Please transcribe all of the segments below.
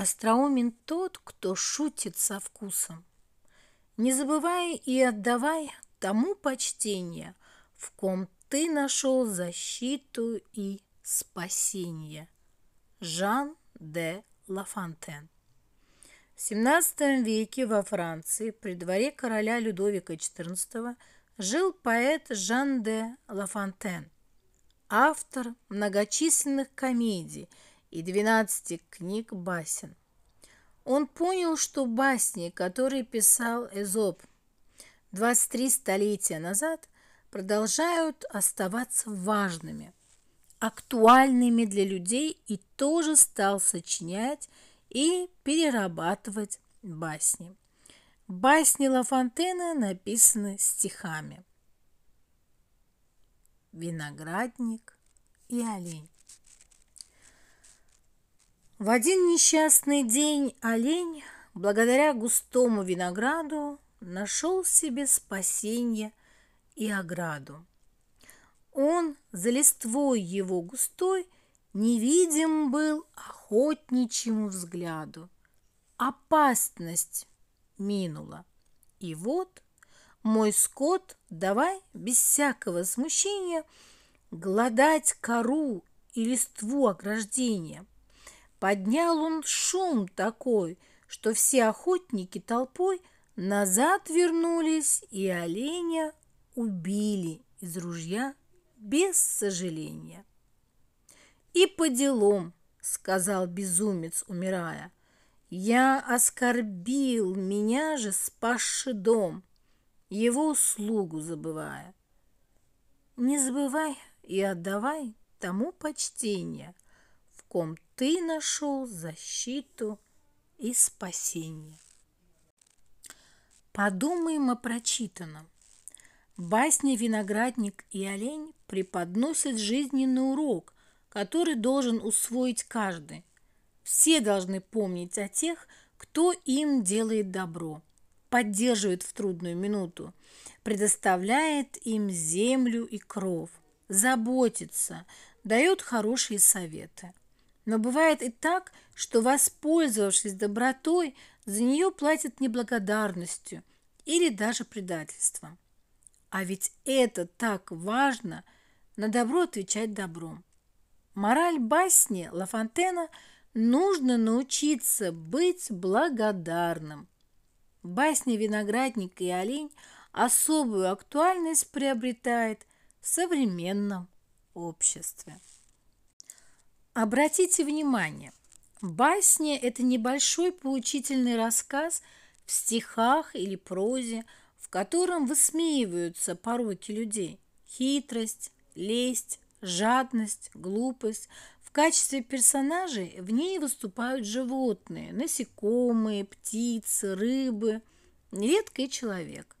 Остроумен тот, кто шутит со вкусом. Не забывай и отдавай тому почтение, в ком ты нашел защиту и спасение. Жан де Лафонтен. В XVII веке во Франции при дворе короля Людовика XIV жил поэт Жан де Лафонтен, автор многочисленных комедий – и двенадцати книг басен. Он понял, что басни, которые писал Эзоп 23 столетия назад, продолжают оставаться важными, актуальными для людей и тоже стал сочинять и перерабатывать басни. Басни Ла Фонтена написаны стихами. Виноградник и олень. В один несчастный день олень, благодаря густому винограду, нашел себе спасение и ограду. Он за листвой его густой невидим был охотничьему взгляду. Опасность минула. И вот мой скот, давай без всякого смущения глодать кору и листву ограждения – Поднял он шум такой, что все охотники толпой назад вернулись и оленя убили из ружья без сожаления. «И по делам», — сказал безумец, умирая, — «я оскорбил меня же спасший дом, его услугу забывая». «Не забывай и отдавай тому почтение», — ком ты нашел защиту и спасение. Подумаем о прочитанном. Басня «Виноградник и олень» преподносит жизненный урок, который должен усвоить каждый. Все должны помнить о тех, кто им делает добро, поддерживает в трудную минуту, предоставляет им землю и кров, заботится, дает хорошие советы. Но бывает и так, что, воспользовавшись добротой, за нее платят неблагодарностью или даже предательством. А ведь это так важно – на добро отвечать добром. Мораль басни Ла нужно научиться быть благодарным. Басня «Виноградник и олень» особую актуальность приобретает в современном обществе. Обратите внимание, басня – это небольшой поучительный рассказ в стихах или прозе, в котором высмеиваются пороки людей – хитрость, лесть, жадность, глупость. В качестве персонажей в ней выступают животные – насекомые, птицы, рыбы, редко и человек.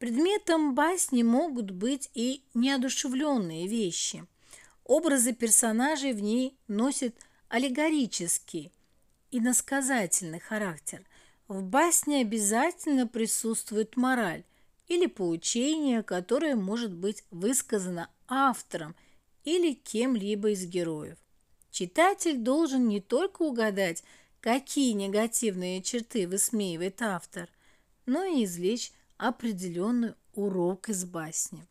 Предметом басни могут быть и неодушевленные вещи – Образы персонажей в ней носят аллегорический, и насказательный характер. В басне обязательно присутствует мораль или поучение, которое может быть высказано автором или кем-либо из героев. Читатель должен не только угадать, какие негативные черты высмеивает автор, но и извлечь определенный урок из басни.